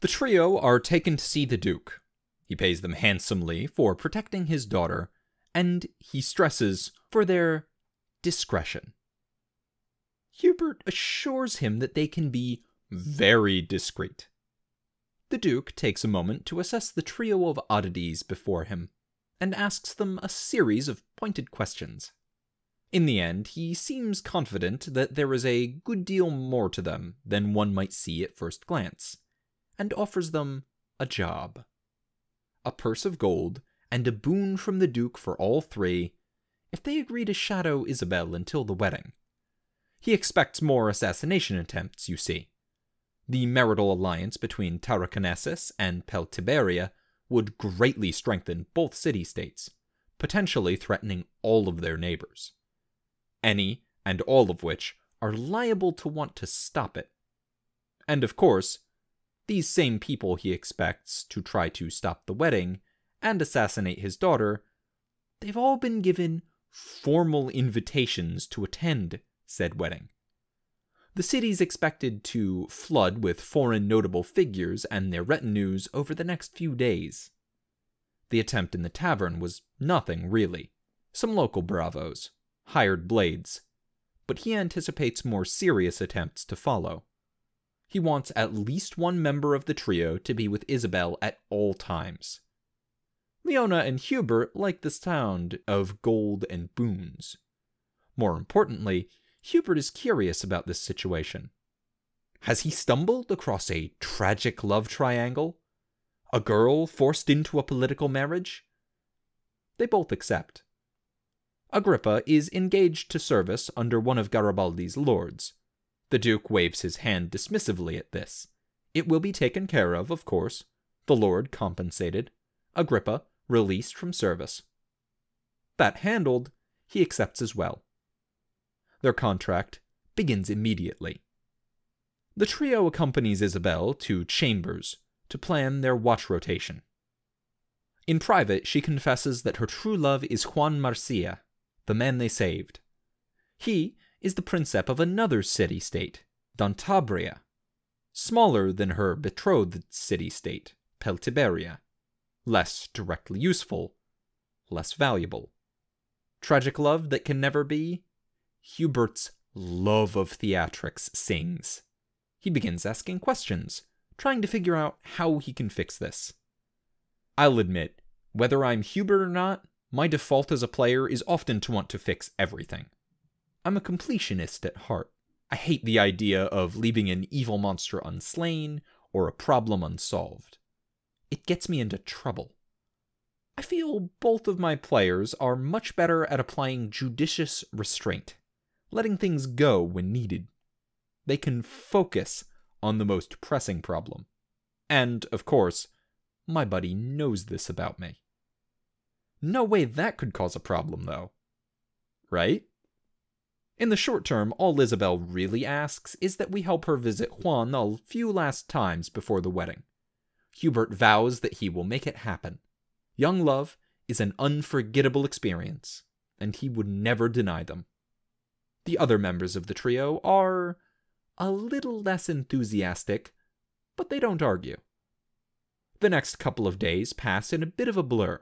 The trio are taken to see the Duke. He pays them handsomely for protecting his daughter, and he stresses for their discretion. Hubert assures him that they can be very discreet. The Duke takes a moment to assess the trio of oddities before him, and asks them a series of pointed questions. In the end, he seems confident that there is a good deal more to them than one might see at first glance, and offers them a job. A purse of gold and a boon from the Duke for all three if they agree to shadow Isabel until the wedding. He expects more assassination attempts, you see. The marital alliance between Tarakanesis and Peltiberia would greatly strengthen both city states, potentially threatening all of their neighbors. Any and all of which are liable to want to stop it. And of course, these same people he expects to try to stop the wedding and assassinate his daughter, they've all been given formal invitations to attend said wedding. The city's expected to flood with foreign notable figures and their retinues over the next few days. The attempt in the tavern was nothing really, some local bravos, hired blades, but he anticipates more serious attempts to follow he wants at least one member of the trio to be with Isabel at all times. Leona and Hubert like the sound of gold and boons. More importantly, Hubert is curious about this situation. Has he stumbled across a tragic love triangle? A girl forced into a political marriage? They both accept. Agrippa is engaged to service under one of Garibaldi's lords, the Duke waves his hand dismissively at this. It will be taken care of, of course. The Lord compensated. Agrippa released from service. That handled, he accepts as well. Their contract begins immediately. The trio accompanies Isabel to Chambers to plan their watch rotation. In private, she confesses that her true love is Juan Marcia, the man they saved. He is the princep of another city state, Dontabria, smaller than her betrothed city state, Peltiberia, less directly useful, less valuable. Tragic love that can never be? Hubert's love of theatrics sings. He begins asking questions, trying to figure out how he can fix this. I'll admit, whether I'm Hubert or not, my default as a player is often to want to fix everything. I'm a completionist at heart. I hate the idea of leaving an evil monster unslain or a problem unsolved. It gets me into trouble. I feel both of my players are much better at applying judicious restraint, letting things go when needed. They can focus on the most pressing problem. And, of course, my buddy knows this about me. No way that could cause a problem, though. Right? In the short term, all Isabel really asks is that we help her visit Juan a few last times before the wedding. Hubert vows that he will make it happen. Young love is an unforgettable experience, and he would never deny them. The other members of the trio are a little less enthusiastic, but they don't argue. The next couple of days pass in a bit of a blur.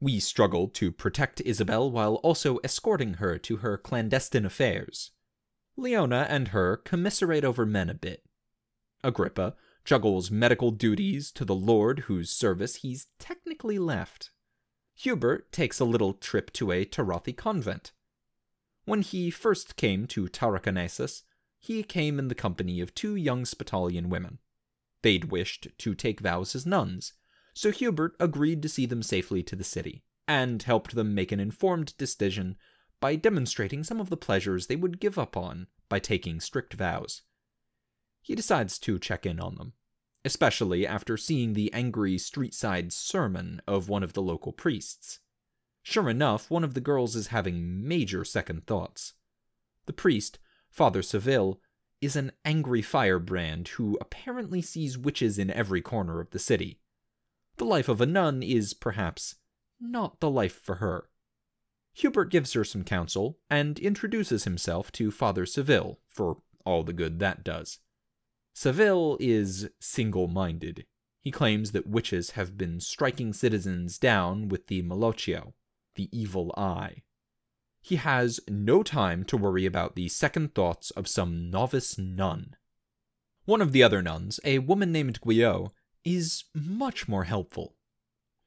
We struggle to protect Isabel while also escorting her to her clandestine affairs. Leona and her commiserate over men a bit. Agrippa juggles medical duties to the lord whose service he's technically left. Hubert takes a little trip to a Tarothi convent. When he first came to Tarakanesis, he came in the company of two young Spitalian women. They'd wished to take vows as nuns, so Hubert agreed to see them safely to the city, and helped them make an informed decision by demonstrating some of the pleasures they would give up on by taking strict vows. He decides to check in on them, especially after seeing the angry streetside sermon of one of the local priests. Sure enough, one of the girls is having major second thoughts. The priest, Father Seville, is an angry firebrand who apparently sees witches in every corner of the city. The life of a nun is, perhaps, not the life for her. Hubert gives her some counsel and introduces himself to Father Seville, for all the good that does. Seville is single minded. He claims that witches have been striking citizens down with the Malocchio, the evil eye. He has no time to worry about the second thoughts of some novice nun. One of the other nuns, a woman named Guyot, is much more helpful.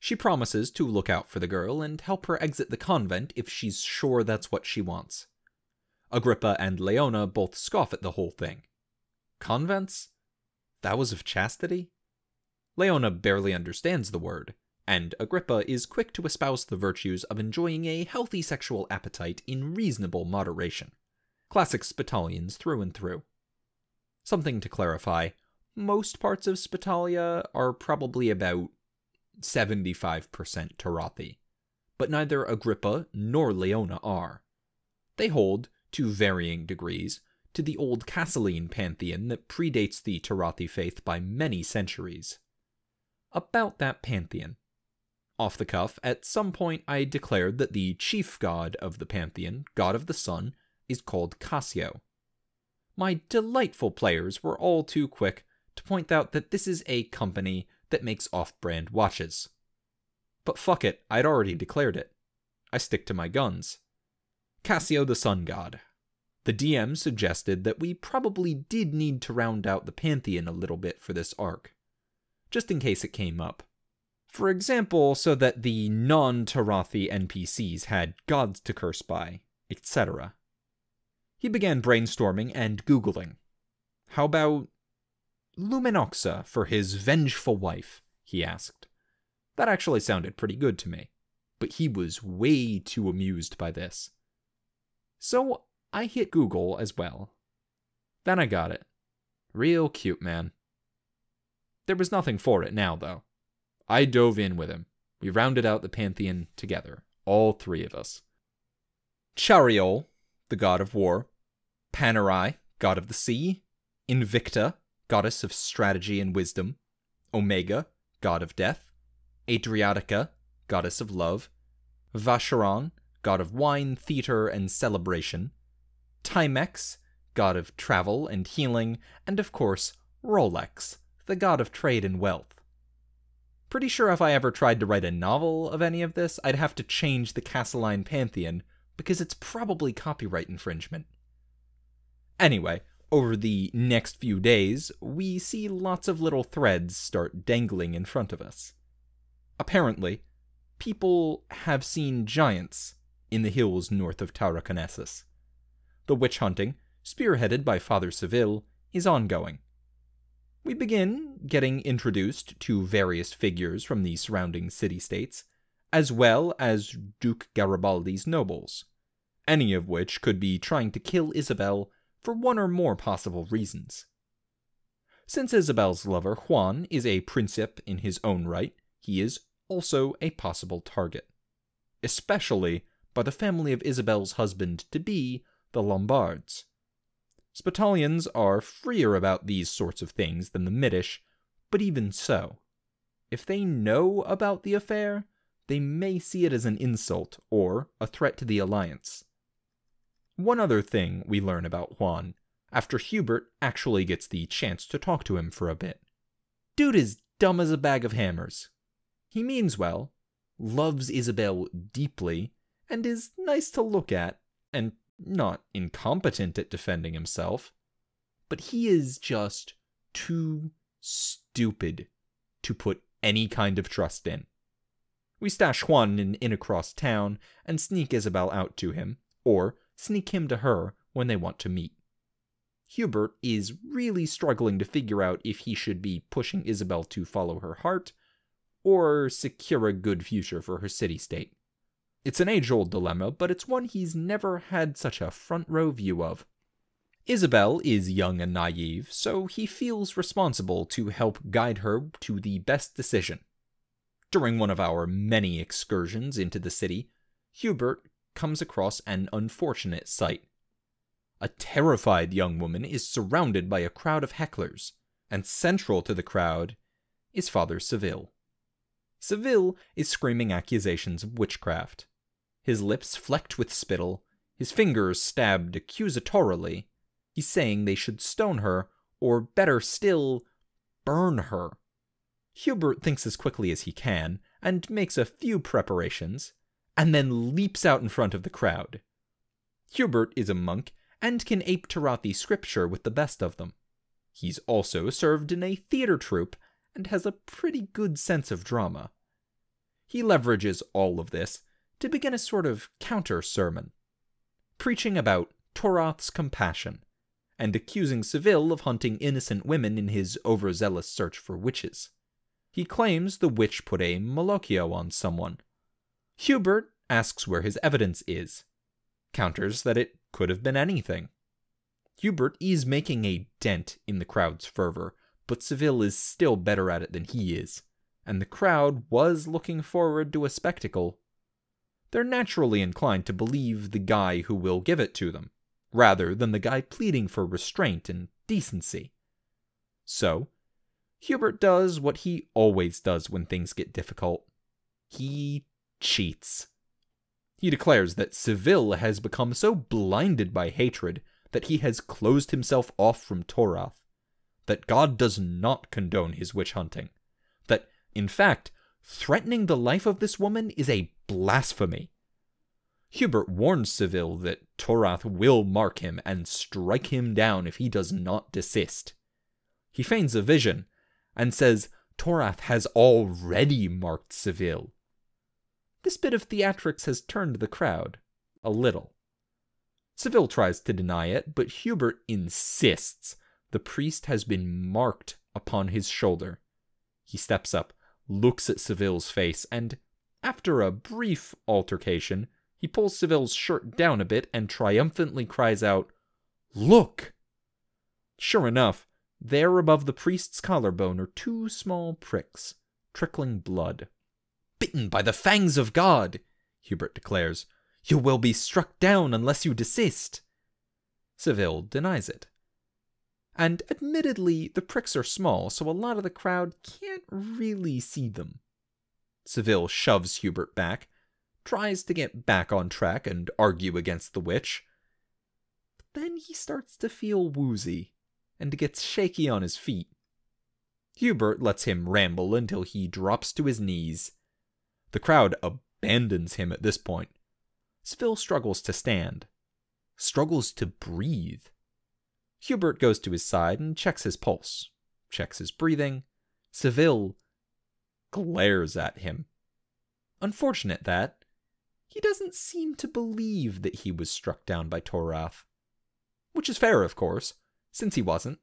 She promises to look out for the girl and help her exit the convent if she's sure that's what she wants. Agrippa and Leona both scoff at the whole thing. Convents? Vows of chastity? Leona barely understands the word, and Agrippa is quick to espouse the virtues of enjoying a healthy sexual appetite in reasonable moderation. Classic Spitalians through and through. Something to clarify most parts of Spitalia are probably about 75% Tarathi, but neither Agrippa nor Leona are. They hold, to varying degrees, to the old Casiline pantheon that predates the Tarathi faith by many centuries. About that pantheon. Off the cuff, at some point I declared that the chief god of the pantheon, god of the sun, is called Cassio. My delightful players were all too quick to point out that this is a company that makes off brand watches. But fuck it, I'd already declared it. I stick to my guns. Cassio the Sun God. The DM suggested that we probably did need to round out the Pantheon a little bit for this arc, just in case it came up. For example, so that the non Tarathi NPCs had gods to curse by, etc. He began brainstorming and Googling. How about Luminoxa for his vengeful wife? he asked. That actually sounded pretty good to me, but he was way too amused by this. So I hit Google as well. Then I got it. Real cute, man. There was nothing for it now, though. I dove in with him. We rounded out the pantheon together, all three of us. Chariol, the god of war, Panerai, god of the sea, Invicta, goddess of strategy and wisdom, Omega, god of death, Adriatica, goddess of love, Vacheron, god of wine, theater, and celebration, Timex, god of travel and healing, and of course, Rolex, the god of trade and wealth. Pretty sure if I ever tried to write a novel of any of this, I'd have to change the Castelline Pantheon, because it's probably copyright infringement. Anyway, over the next few days, we see lots of little threads start dangling in front of us. Apparently, people have seen giants in the hills north of Tarakonesus. The witch hunting, spearheaded by Father Seville, is ongoing. We begin getting introduced to various figures from the surrounding city states, as well as Duke Garibaldi's nobles, any of which could be trying to kill Isabel for one or more possible reasons. Since Isabel's lover, Juan, is a princip in his own right, he is also a possible target, especially by the family of Isabel's husband to be, the Lombards. Spitalians are freer about these sorts of things than the Middish, but even so, if they know about the affair, they may see it as an insult or a threat to the alliance. One other thing we learn about Juan after Hubert actually gets the chance to talk to him for a bit. Dude is dumb as a bag of hammers. He means well, loves Isabel deeply, and is nice to look at, and not incompetent at defending himself. But he is just too stupid to put any kind of trust in. We stash Juan in, inn across town and sneak Isabel out to him, or sneak him to her when they want to meet. Hubert is really struggling to figure out if he should be pushing Isabel to follow her heart or secure a good future for her city state. It's an age old dilemma, but it's one he's never had such a front row view of. Isabel is young and naive, so he feels responsible to help guide her to the best decision. During one of our many excursions into the city, Hubert comes across an unfortunate sight. A terrified young woman is surrounded by a crowd of hecklers, and central to the crowd is Father Seville. Seville is screaming accusations of witchcraft, his lips flecked with spittle, his fingers stabbed accusatorily. He's saying they should stone her, or better still, burn her. Hubert thinks as quickly as he can, and makes a few preparations, and then leaps out in front of the crowd. Hubert is a monk and can ape Tarati scripture with the best of them. He's also served in a theater troupe and has a pretty good sense of drama. He leverages all of this to begin a sort of counter sermon, preaching about Torath's compassion and accusing Seville of hunting innocent women in his overzealous search for witches. He claims the witch put a malocchio on someone, Hubert asks where his evidence is, counters that it could have been anything. Hubert is making a dent in the crowd's fervor, but Seville is still better at it than he is, and the crowd was looking forward to a spectacle. They're naturally inclined to believe the guy who will give it to them, rather than the guy pleading for restraint and decency. So, Hubert does what he always does when things get difficult. He cheats. He declares that Seville has become so blinded by hatred that he has closed himself off from Torath, that God does not condone his witch hunting, that, in fact, threatening the life of this woman is a blasphemy. Hubert warns Seville that Torath will mark him and strike him down if he does not desist. He feigns a vision and says Torath has already marked Seville this bit of theatrics has turned the crowd. A little. Seville tries to deny it, but Hubert insists. The priest has been marked upon his shoulder. He steps up, looks at Seville's face, and, after a brief altercation, he pulls Seville's shirt down a bit and triumphantly cries out, Look! Sure enough, there above the priest's collarbone are two small pricks, trickling blood bitten by the fangs of God, Hubert declares. You will be struck down unless you desist. Seville denies it. And admittedly, the pricks are small, so a lot of the crowd can't really see them. Seville shoves Hubert back, tries to get back on track and argue against the witch. But then he starts to feel woozy and gets shaky on his feet. Hubert lets him ramble until he drops to his knees. The crowd abandons him at this point. Sville struggles to stand, struggles to breathe. Hubert goes to his side and checks his pulse, checks his breathing. Seville glares at him. Unfortunate that he doesn't seem to believe that he was struck down by Torath. Which is fair, of course, since he wasn't.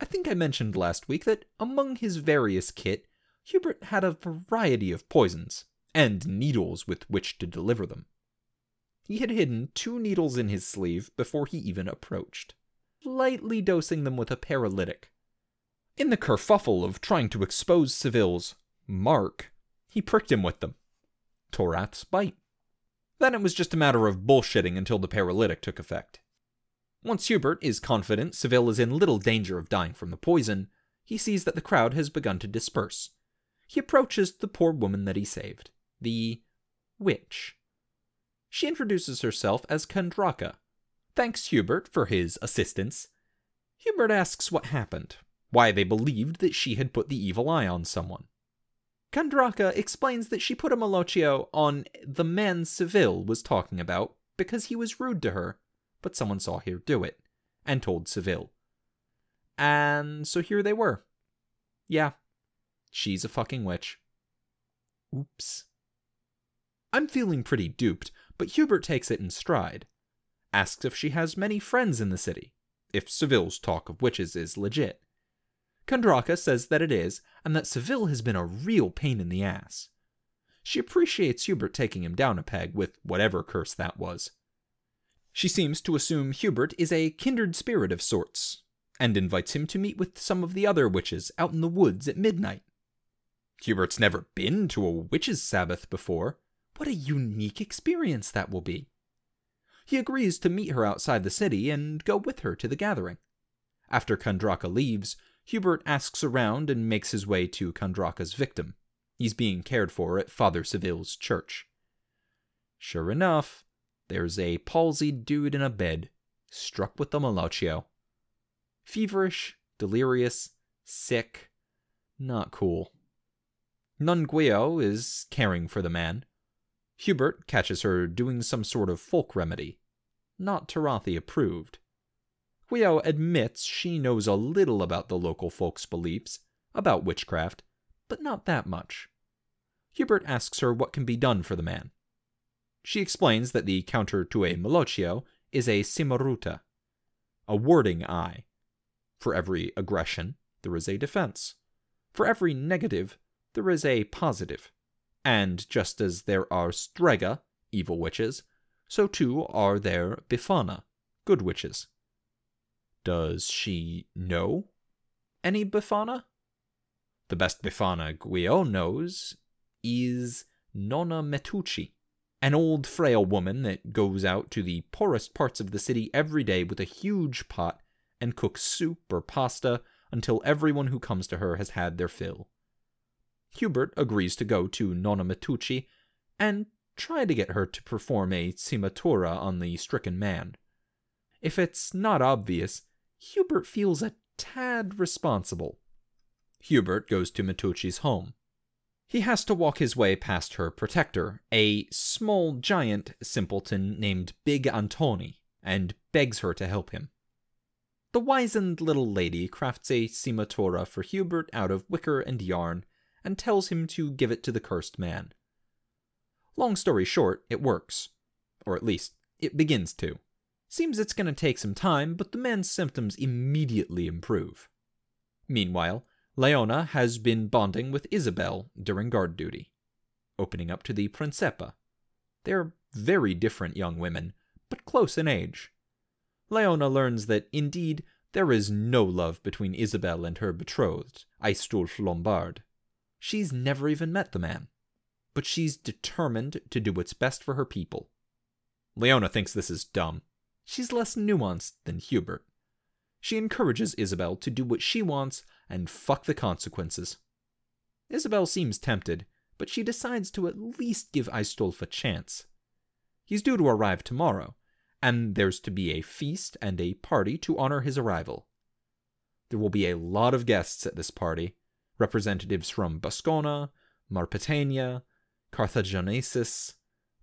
I think I mentioned last week that among his various kit Hubert had a variety of poisons, and needles with which to deliver them. He had hidden two needles in his sleeve before he even approached, lightly dosing them with a paralytic. In the kerfuffle of trying to expose Seville's mark, he pricked him with them. Torath's bite. Then it was just a matter of bullshitting until the paralytic took effect. Once Hubert is confident Seville is in little danger of dying from the poison, he sees that the crowd has begun to disperse, he approaches the poor woman that he saved, the witch. She introduces herself as Kondraka, thanks Hubert for his assistance. Hubert asks what happened, why they believed that she had put the evil eye on someone. Kondraka explains that she put a Malocchio on the man Seville was talking about because he was rude to her, but someone saw her do it and told Seville. And so here they were. Yeah, She's a fucking witch. Oops. I'm feeling pretty duped, but Hubert takes it in stride. Asks if she has many friends in the city, if Seville's talk of witches is legit. Kondraka says that it is, and that Seville has been a real pain in the ass. She appreciates Hubert taking him down a peg with whatever curse that was. She seems to assume Hubert is a kindred spirit of sorts, and invites him to meet with some of the other witches out in the woods at midnight. Hubert's never been to a witches' Sabbath before. What a unique experience that will be. He agrees to meet her outside the city and go with her to the gathering. After Kondraka leaves, Hubert asks around and makes his way to Kondraka's victim. He's being cared for at Father Seville's church. Sure enough, there's a palsied dude in a bed, struck with the malachio, Feverish, delirious, sick, not cool. Guiyo is caring for the man. Hubert catches her doing some sort of folk remedy. Not Tarathi approved. Guiyo admits she knows a little about the local folks' beliefs, about witchcraft, but not that much. Hubert asks her what can be done for the man. She explains that the counter to a Melocchio is a Simaruta, a warding eye. For every aggression, there is a defense. For every negative, there is a positive. And just as there are Strega, evil witches, so too are there Bifana, good witches. Does she know any Bifana? The best Bifana Guillot knows is Nonna Metucci, an old frail woman that goes out to the poorest parts of the city every day with a huge pot and cooks soup or pasta until everyone who comes to her has had their fill. Hubert agrees to go to Nonna Matucci and try to get her to perform a cimatura on the stricken man. If it's not obvious, Hubert feels a tad responsible. Hubert goes to Matucci's home. He has to walk his way past her protector, a small giant simpleton named Big Antoni, and begs her to help him. The wizened little lady crafts a cimatura for Hubert out of wicker and yarn and tells him to give it to the cursed man. Long story short, it works. Or at least, it begins to. Seems it's going to take some time, but the man's symptoms immediately improve. Meanwhile, Leona has been bonding with Isabel during guard duty, opening up to the Princepa. They're very different young women, but close in age. Leona learns that, indeed, there is no love between Isabel and her betrothed, Aistulf Lombard. She's never even met the man, but she's determined to do what's best for her people. Leona thinks this is dumb. She's less nuanced than Hubert. She encourages Isabel to do what she wants and fuck the consequences. Isabel seems tempted, but she decides to at least give Istolf a chance. He's due to arrive tomorrow, and there's to be a feast and a party to honor his arrival. There will be a lot of guests at this party, representatives from Bascona, Marpetania, Carthaginensis,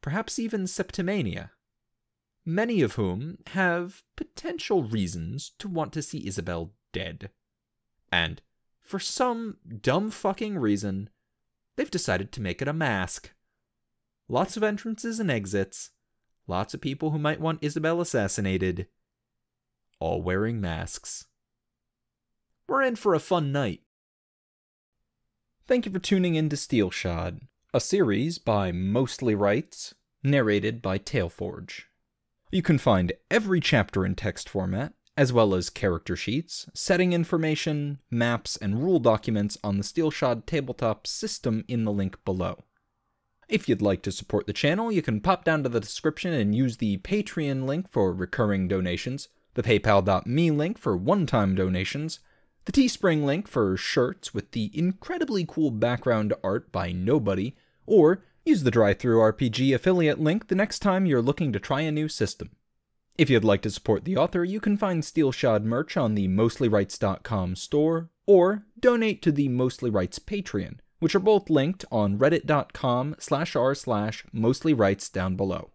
perhaps even Septimania, many of whom have potential reasons to want to see Isabel dead. And for some dumb fucking reason, they've decided to make it a mask. Lots of entrances and exits, lots of people who might want Isabel assassinated, all wearing masks. We're in for a fun night. Thank you for tuning in to Steel Shod, a series by Mostly Rights, narrated by Tailforge. You can find every chapter in text format, as well as character sheets, setting information, maps, and rule documents on the Steel Shod tabletop system in the link below. If you'd like to support the channel, you can pop down to the description and use the Patreon link for recurring donations, the paypal.me link for one-time donations, the Teespring link for shirts with the incredibly cool background art by Nobody, or use the Through RPG affiliate link the next time you're looking to try a new system. If you'd like to support the author, you can find Steelshod merch on the mostlyrights.com store, or donate to the Mostly Rights Patreon, which are both linked on reddit.com slash r slash mostlyrights down below.